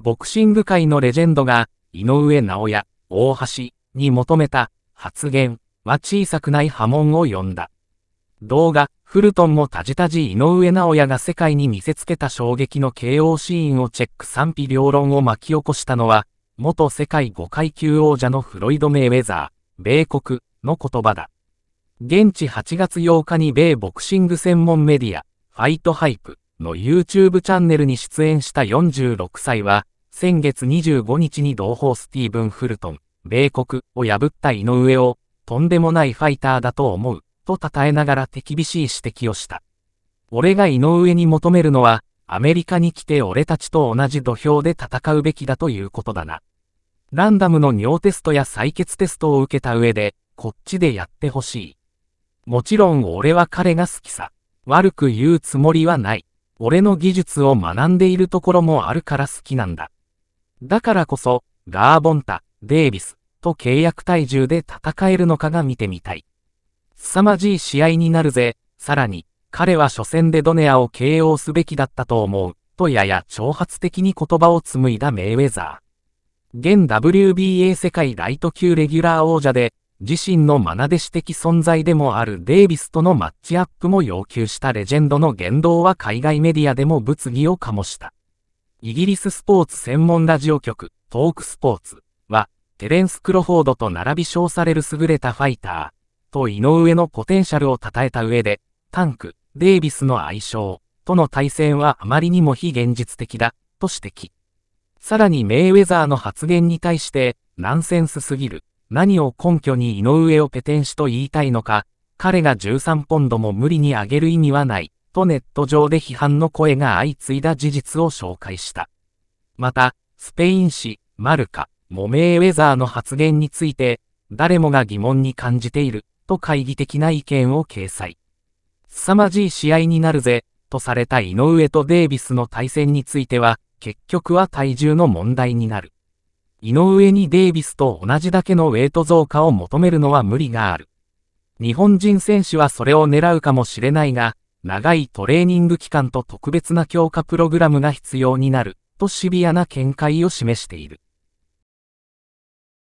ボクシング界のレジェンドが、井上直也、大橋に求めた発言は小さくない波紋を呼んだ。動画、フルトンもたじたじ井上直也が世界に見せつけた衝撃の KO シーンをチェック賛否両論を巻き起こしたのは、元世界5階級王者のフロイド・メイウェザー、米国の言葉だ。現地8月8日に米ボクシング専門メディア、ファイトハイプの YouTube チャンネルに出演した46歳は、先月25日に同胞スティーブン・フルトン、米国を破った井上を、とんでもないファイターだと思う、と称えながら手厳しい指摘をした。俺が井上に求めるのは、アメリカに来て俺たちと同じ土俵で戦うべきだということだな。ランダムの尿テストや採血テストを受けた上で、こっちでやってほしい。もちろん俺は彼が好きさ。悪く言うつもりはない。俺の技術を学んでいるところもあるから好きなんだ。だからこそ、ガーボンタ、デイビスと契約体重で戦えるのかが見てみたい。凄まじい試合になるぜ。さらに、彼は初戦でドネアを KO すべきだったと思う。とやや挑発的に言葉を紡いだメイウェザー。現 WBA 世界ライト級レギュラー王者で、自身の愛弟子的存在でもあるデイビスとのマッチアップも要求したレジェンドの言動は海外メディアでも物議を醸した。イギリススポーツ専門ラジオ局、トークスポーツは、テレンス・クロフォードと並び称される優れたファイター、と井上のポテンシャルを称えた上で、タンク、デイビスの愛称、との対戦はあまりにも非現実的だ、と指摘。さらにメイウェザーの発言に対して、ナンセンスすぎる、何を根拠に井上をペテン師と言いたいのか、彼が13ポンドも無理に上げる意味はない、とネット上で批判の声が相次いだ事実を紹介した。また、スペイン紙、マルカ、モメーウェザーの発言について、誰もが疑問に感じている、と懐疑的な意見を掲載。凄まじい試合になるぜ、とされた井上とデイビスの対戦については、結局は体重の問題になる。井上にデイビスと同じだけのウェイト増加を求めるのは無理がある。日本人選手はそれを狙うかもしれないが、長いトレーニング期間と特別な強化プログラムが必要になる、とシビアな見解を示している。